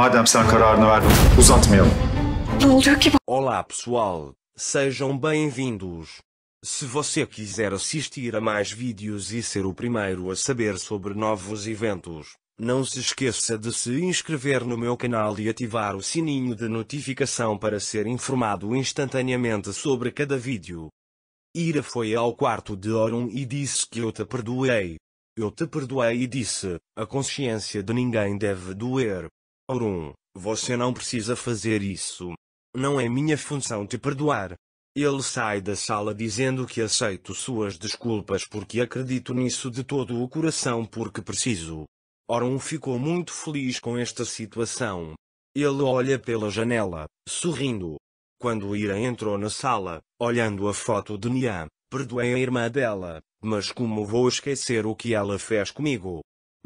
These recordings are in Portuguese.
Madem sen kararını verdin, uzatmayalım. Ne oluyor ki bu? Olá pessoal, sejam bem-vindos. Se você quiser assistir a mais vídeos e ser o primeiro a saber sobre novos eventos, não se esqueça de se inscrever no meu canal e ativar o sininho de notificação para ser informado instantaneamente sobre cada vídeo. Ira foi ao quarto de Orun e disse que eu te perdoei. Eu te perdoei e disse, a consciência de ninguém deve doer. Auron, você não precisa fazer isso. Não é minha função te perdoar. Ele sai da sala dizendo que aceito suas desculpas porque acredito nisso de todo o coração porque preciso. Orum ficou muito feliz com esta situação. Ele olha pela janela, sorrindo. Quando Ira entrou na sala, olhando a foto de Nian, perdoei a irmã dela, mas como vou esquecer o que ela fez comigo?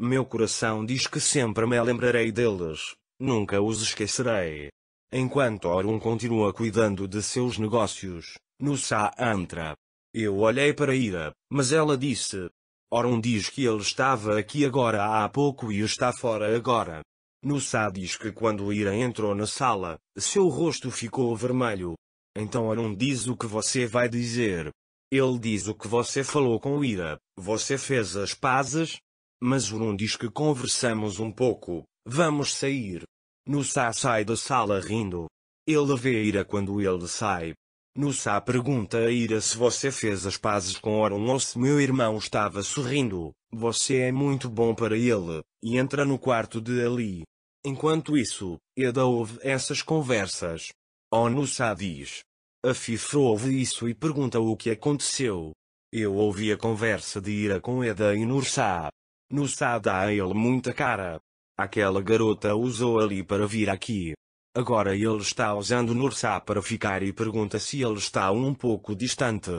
Meu coração diz que sempre me lembrarei deles, nunca os esquecerei. Enquanto Orun continua cuidando de seus negócios, Nusa entra. Eu olhei para Ira, mas ela disse. Orun diz que ele estava aqui agora há pouco e está fora agora. Nusa diz que quando Ira entrou na sala, seu rosto ficou vermelho. Então Orun diz o que você vai dizer. Ele diz o que você falou com Ira, você fez as pazes, mas diz que conversamos um pouco, vamos sair. Nussá sai da sala rindo. Ele vê a Ira quando ele sai. Nussá pergunta a Ira se você fez as pazes com Orun ou se meu irmão estava sorrindo. Você é muito bom para ele, e entra no quarto de Ali. Enquanto isso, Eda ouve essas conversas. Onussá oh, diz. A Fifro ouve isso e pergunta o que aconteceu. Eu ouvi a conversa de Ira com Eda e Nursá. No SAD a ele muita cara. Aquela garota usou ali para vir aqui. Agora ele está usando Nursá para ficar e pergunta se ele está um pouco distante.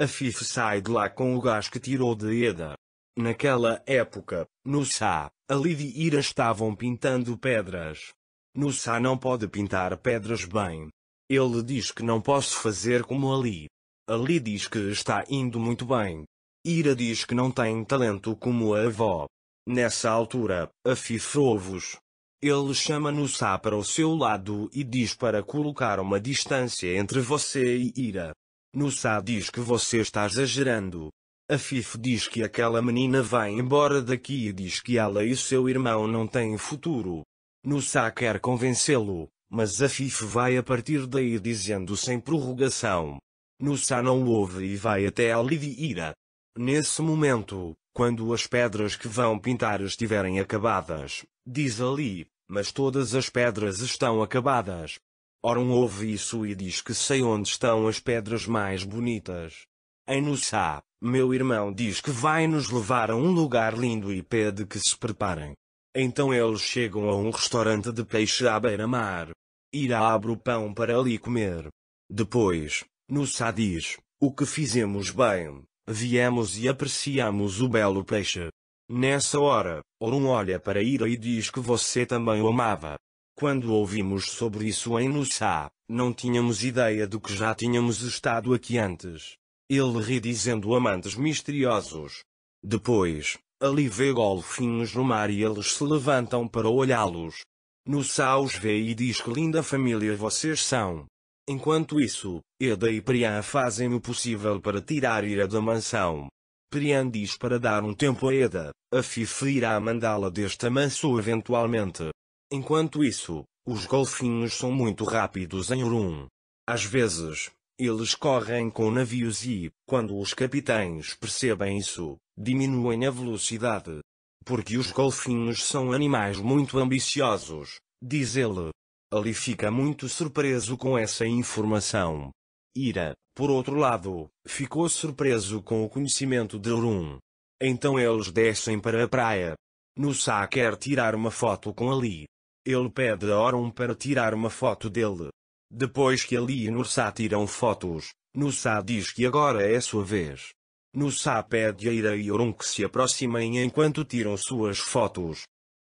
A Fif sai de lá com o gás que tirou de Eda. Naquela época, no Sá, e Ira estavam pintando pedras. No Sá não pode pintar pedras bem. Ele diz que não posso fazer como Ali. Ali diz que está indo muito bem. Ira diz que não tem talento como a avó. Nessa altura, afifrou-vos. Ele chama-nos para o seu lado e diz para colocar uma distância entre você e Ira. Nussá diz que você está exagerando. A Fif diz que aquela menina vai embora daqui e diz que ela e seu irmão não têm futuro. Nussá quer convencê-lo, mas a Fif vai a partir daí dizendo sem prorrogação. Nussá não ouve e vai até a Ira. Nesse momento, quando as pedras que vão pintar estiverem acabadas, diz ali, mas todas as pedras estão acabadas. Ora ouve isso e diz que sei onde estão as pedras mais bonitas. Em Nussá, meu irmão diz que vai nos levar a um lugar lindo e pede que se preparem. Então eles chegam a um restaurante de peixe à beira-mar. Ira abre o pão para ali comer. Depois, Nussá diz, o que fizemos bem, Viemos e apreciamos o belo peixe. Nessa hora, Orun olha para Ira e diz que você também o amava. Quando ouvimos sobre isso em Nussá, não tínhamos ideia de que já tínhamos estado aqui antes. Ele ri dizendo amantes misteriosos. Depois, ali vê golfinhos no mar e eles se levantam para olhá-los. Nussá os vê e diz que linda família vocês são. Enquanto isso, Eda e Prian fazem o possível para tirar Ira da mansão. Prian diz para dar um tempo a Eda, a Fife irá mandá-la desta mansão eventualmente. Enquanto isso, os golfinhos são muito rápidos em Urum. Às vezes, eles correm com navios e, quando os capitães percebem isso, diminuem a velocidade. Porque os golfinhos são animais muito ambiciosos, diz ele. Ali fica muito surpreso com essa informação. Ira, por outro lado, ficou surpreso com o conhecimento de Rum. Então eles descem para a praia. Nusa quer tirar uma foto com Ali. Ele pede a Orum para tirar uma foto dele. Depois que Ali e Nursa tiram fotos, Nusa diz que agora é sua vez. Nusa pede a Ira e Orum que se aproximem enquanto tiram suas fotos,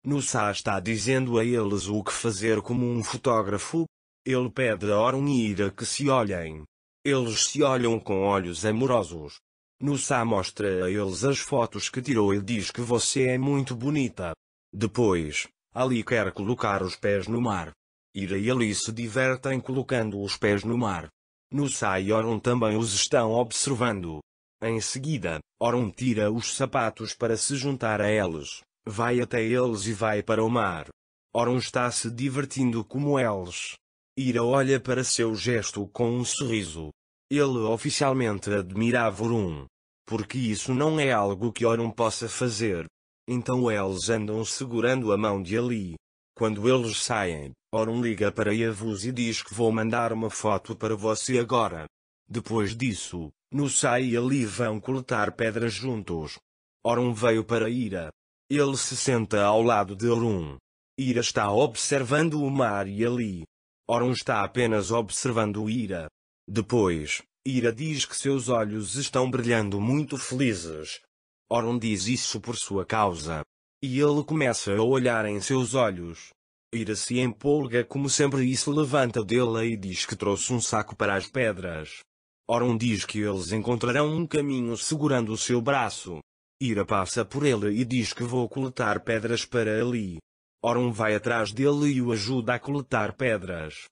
Nussá está dizendo a eles o que fazer como um fotógrafo. Ele pede a Ira que se olhem. Eles se olham com olhos amorosos. Nussá mostra a eles as fotos que tirou e diz que você é muito bonita. Depois, Ali quer colocar os pés no mar. Ira e Ali se divertem colocando os pés no mar. Nussá e Orun também os estão observando. Em seguida, Orun tira os sapatos para se juntar a eles, vai até eles e vai para o mar. Oron está se divertindo como eles. Ira olha para seu gesto com um sorriso. Ele oficialmente admirava Orum. Porque isso não é algo que Orum possa fazer. Então eles andam segurando a mão de Ali. Quando eles saem, Orum liga para Yavuz e diz que vou mandar uma foto para você agora. Depois disso, sai e Ali vão coletar pedras juntos. Orum veio para Ira, ele se senta ao lado de Orun. Ira está observando o mar e ali. Orun está apenas observando Ira. Depois, Ira diz que seus olhos estão brilhando muito felizes. Orun diz isso por sua causa. E ele começa a olhar em seus olhos. Ira se empolga como sempre e se levanta dela e diz que trouxe um saco para as pedras. Orun diz que eles encontrarão um caminho segurando o seu braço. Ira passa por ele e diz que vou coletar pedras para ali. Oron vai atrás dele e o ajuda a coletar pedras.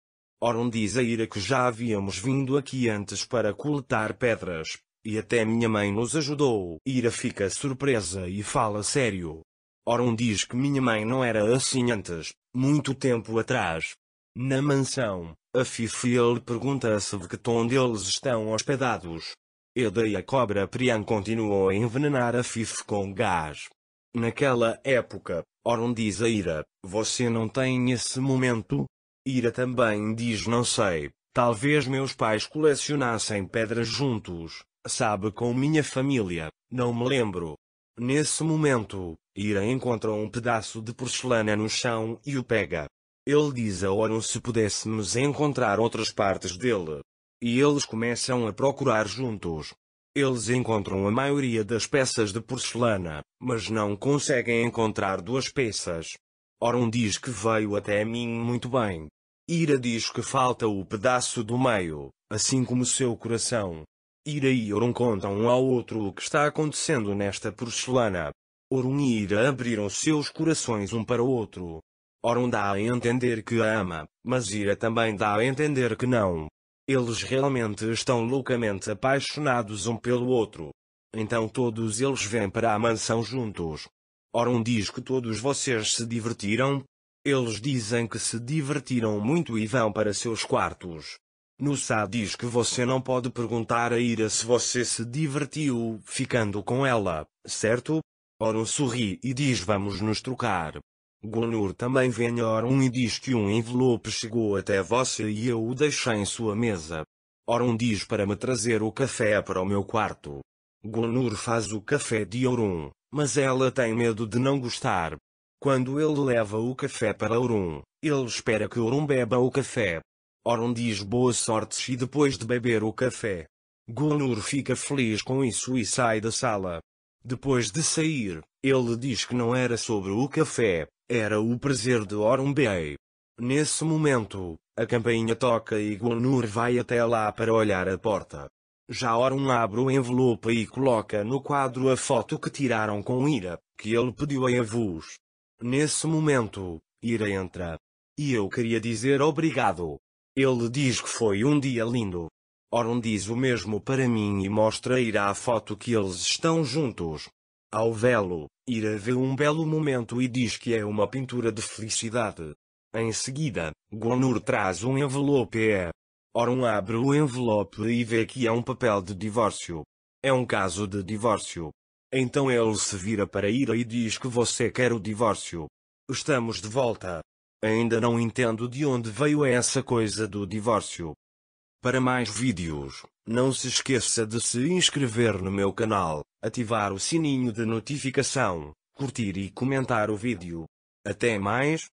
Oron diz a Ira que já havíamos vindo aqui antes para coletar pedras, e até minha mãe nos ajudou. Ira fica surpresa e fala sério. Oron diz que minha mãe não era assim antes, muito tempo atrás. Na mansão, a Fifi ele pergunta a de que onde eles estão hospedados. Eda e a cobra Priam continuam a envenenar a Fife com gás. Naquela época, Orun diz a Ira, você não tem esse momento? Ira também diz não sei, talvez meus pais colecionassem pedras juntos, sabe com minha família, não me lembro. Nesse momento, Ira encontra um pedaço de porcelana no chão e o pega. Ele diz a Orun se pudéssemos encontrar outras partes dele, e eles começam a procurar juntos. Eles encontram a maioria das peças de porcelana, mas não conseguem encontrar duas peças. Orun diz que veio até mim muito bem. Ira diz que falta o pedaço do meio, assim como seu coração. Ira e Orun contam um ao outro o que está acontecendo nesta porcelana. Orun e Ira abriram seus corações um para o outro. Orun dá a entender que a ama, mas Ira também dá a entender que não. Eles realmente estão loucamente apaixonados um pelo outro. Então todos eles vêm para a mansão juntos. Orum diz que todos vocês se divertiram. Eles dizem que se divertiram muito e vão para seus quartos. Nussa diz que você não pode perguntar a Ira se você se divertiu ficando com ela, certo? Orum sorri e diz vamos nos trocar. Gonur também venha Orun e diz que um envelope chegou até você e eu o deixei em sua mesa. Orun diz para me trazer o café para o meu quarto. Gonur faz o café de Orun, mas ela tem medo de não gostar. Quando ele leva o café para Orun, ele espera que Orun beba o café. Orun diz boa sorte e depois de beber o café. Gonur fica feliz com isso e sai da sala. Depois de sair, ele diz que não era sobre o café, era o prazer de Orumbei. Nesse momento, a campainha toca e Gonur vai até lá para olhar a porta. Já Orun abre o envelope e coloca no quadro a foto que tiraram com Ira, que ele pediu a Evus. Nesse momento, Ira entra. E eu queria dizer obrigado. Ele diz que foi um dia lindo. Orun diz o mesmo para mim e mostra a Ira a foto que eles estão juntos. Ao velo, Ira vê um belo momento e diz que é uma pintura de felicidade. Em seguida, Gonur traz um envelope e é. Oron abre o envelope e vê que é um papel de divórcio. É um caso de divórcio. Então ele se vira para Ira e diz que você quer o divórcio. Estamos de volta. Ainda não entendo de onde veio essa coisa do divórcio. Para mais vídeos, não se esqueça de se inscrever no meu canal, ativar o sininho de notificação, curtir e comentar o vídeo. Até mais!